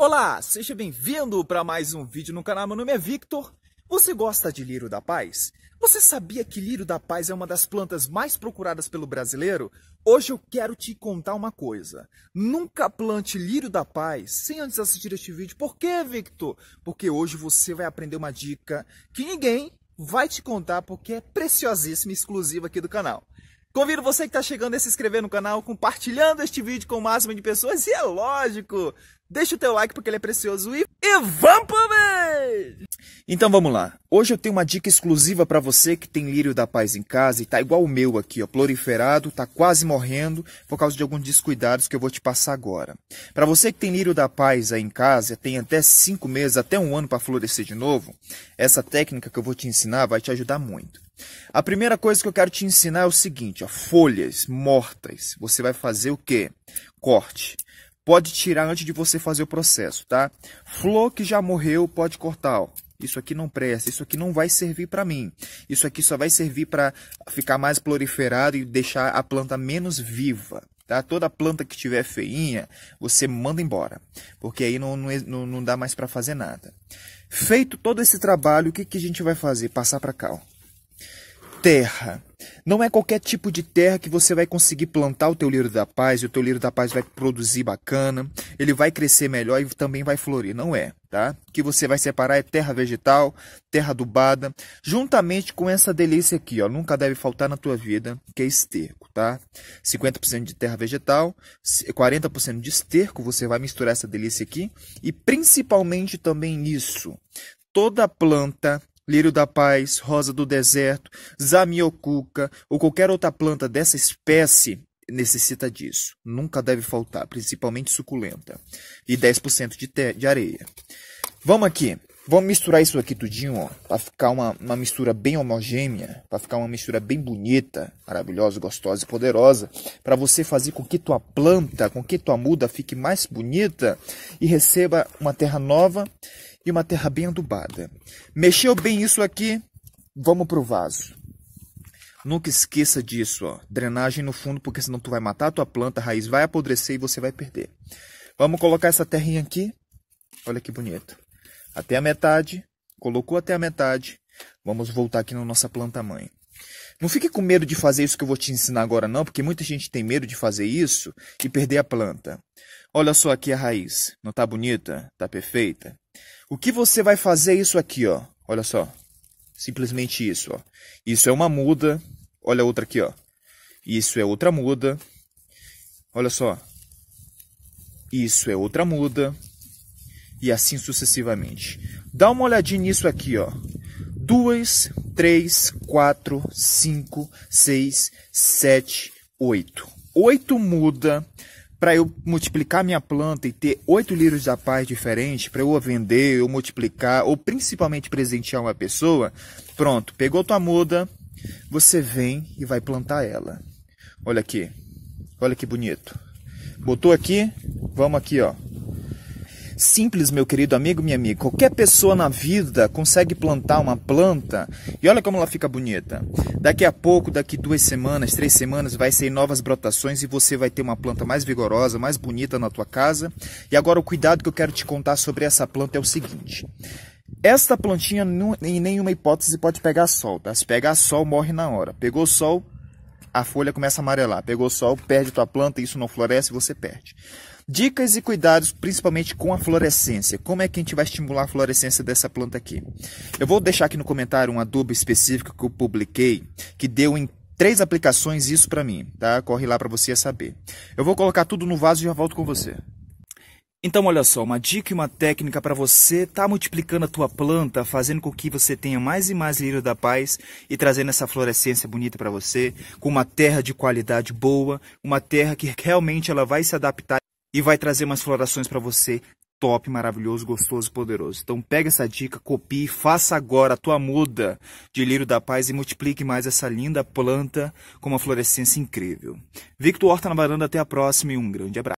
Olá, seja bem-vindo para mais um vídeo no canal. Meu nome é Victor. Você gosta de lírio da paz? Você sabia que lírio da paz é uma das plantas mais procuradas pelo brasileiro? Hoje eu quero te contar uma coisa. Nunca plante lírio da paz sem antes assistir este vídeo. Por quê, Victor? Porque hoje você vai aprender uma dica que ninguém vai te contar porque é preciosíssima e exclusiva aqui do canal. Convido você que está chegando a se inscrever no canal, compartilhando este vídeo com o máximo de pessoas e é lógico, deixa o teu like porque ele é precioso e, e vamos pro vídeo! Então vamos lá. Hoje eu tenho uma dica exclusiva para você que tem lírio da paz em casa e está igual o meu aqui, ó, proliferado, está quase morrendo por causa de alguns descuidados que eu vou te passar agora. Para você que tem lírio da paz aí em casa, tem até 5 meses, até um ano para florescer de novo, essa técnica que eu vou te ensinar vai te ajudar muito. A primeira coisa que eu quero te ensinar é o seguinte: ó, folhas mortas. Você vai fazer o quê? Corte. Pode tirar antes de você fazer o processo, tá? Flor que já morreu, pode cortar. Ó. Isso aqui não presta, isso aqui não vai servir para mim. Isso aqui só vai servir para ficar mais proliferado e deixar a planta menos viva. Tá? Toda planta que tiver feinha, você manda embora, porque aí não, não, não dá mais para fazer nada. Feito todo esse trabalho, o que, que a gente vai fazer? Passar para cá. Ó terra. Não é qualquer tipo de terra que você vai conseguir plantar o teu lírio da paz e o teu lírio da paz vai produzir bacana, ele vai crescer melhor e também vai florir, não é, tá? O que você vai separar é terra vegetal, terra adubada, juntamente com essa delícia aqui, ó, nunca deve faltar na tua vida, que é esterco, tá? 50% de terra vegetal, 40% de esterco, você vai misturar essa delícia aqui e principalmente também isso. Toda planta lírio da paz, rosa do deserto, zamiocuca ou qualquer outra planta dessa espécie necessita disso. Nunca deve faltar, principalmente suculenta. E 10% de, de areia. Vamos aqui. Vamos misturar isso aqui tudinho, ó, para ficar uma, uma mistura bem homogênea, para ficar uma mistura bem bonita, maravilhosa, gostosa e poderosa, para você fazer com que tua planta, com que tua muda fique mais bonita e receba uma terra nova e uma terra bem adubada. Mexeu bem isso aqui, vamos pro vaso. Nunca esqueça disso, ó. Drenagem no fundo, porque senão tu vai matar a tua planta, a raiz vai apodrecer e você vai perder. Vamos colocar essa terrinha aqui. Olha que bonito. Até a metade. Colocou até a metade. Vamos voltar aqui na nossa planta mãe. Não fique com medo de fazer isso que eu vou te ensinar agora não, porque muita gente tem medo de fazer isso e perder a planta. Olha só aqui a raiz. Não tá bonita? Tá perfeita? O que você vai fazer isso aqui, ó? Olha só. Simplesmente isso, ó. Isso é uma muda. Olha outra aqui, ó. Isso é outra muda. Olha só. Isso é outra muda. E assim sucessivamente. Dá uma olhadinha nisso aqui, ó. 2, 3, 4, 5, 6, 7, 8. 8 muda para eu multiplicar minha planta e ter oito lírios da paz diferentes, para eu vender, eu multiplicar, ou principalmente presentear uma pessoa, pronto, pegou tua muda, você vem e vai plantar ela. Olha aqui, olha que bonito. Botou aqui, vamos aqui, ó. Simples, meu querido amigo, minha amiga. Qualquer pessoa na vida consegue plantar uma planta e olha como ela fica bonita. Daqui a pouco, daqui duas semanas, três semanas, vai ser novas brotações e você vai ter uma planta mais vigorosa, mais bonita na tua casa. E agora o cuidado que eu quero te contar sobre essa planta é o seguinte. Esta plantinha em nenhuma hipótese pode pegar sol, tá? Se pegar sol, morre na hora. Pegou sol, a folha começa a amarelar. Pegou sol, perde tua planta, isso não floresce, você perde. Dicas e cuidados, principalmente com a fluorescência. Como é que a gente vai estimular a fluorescência dessa planta aqui? Eu vou deixar aqui no comentário um adubo específico que eu publiquei, que deu em três aplicações isso para mim, tá? Corre lá para você saber. Eu vou colocar tudo no vaso e já volto com você. Então, olha só, uma dica e uma técnica para você tá multiplicando a tua planta, fazendo com que você tenha mais e mais lírio da paz e trazendo essa florescência bonita para você, com uma terra de qualidade boa, uma terra que realmente ela vai se adaptar e vai trazer mais florações para você. Top, maravilhoso, gostoso, poderoso. Então pega essa dica, copie, faça agora a tua muda de lírio da paz e multiplique mais essa linda planta com uma florescência incrível. Victor Horta na varanda, até a próxima e um grande abraço.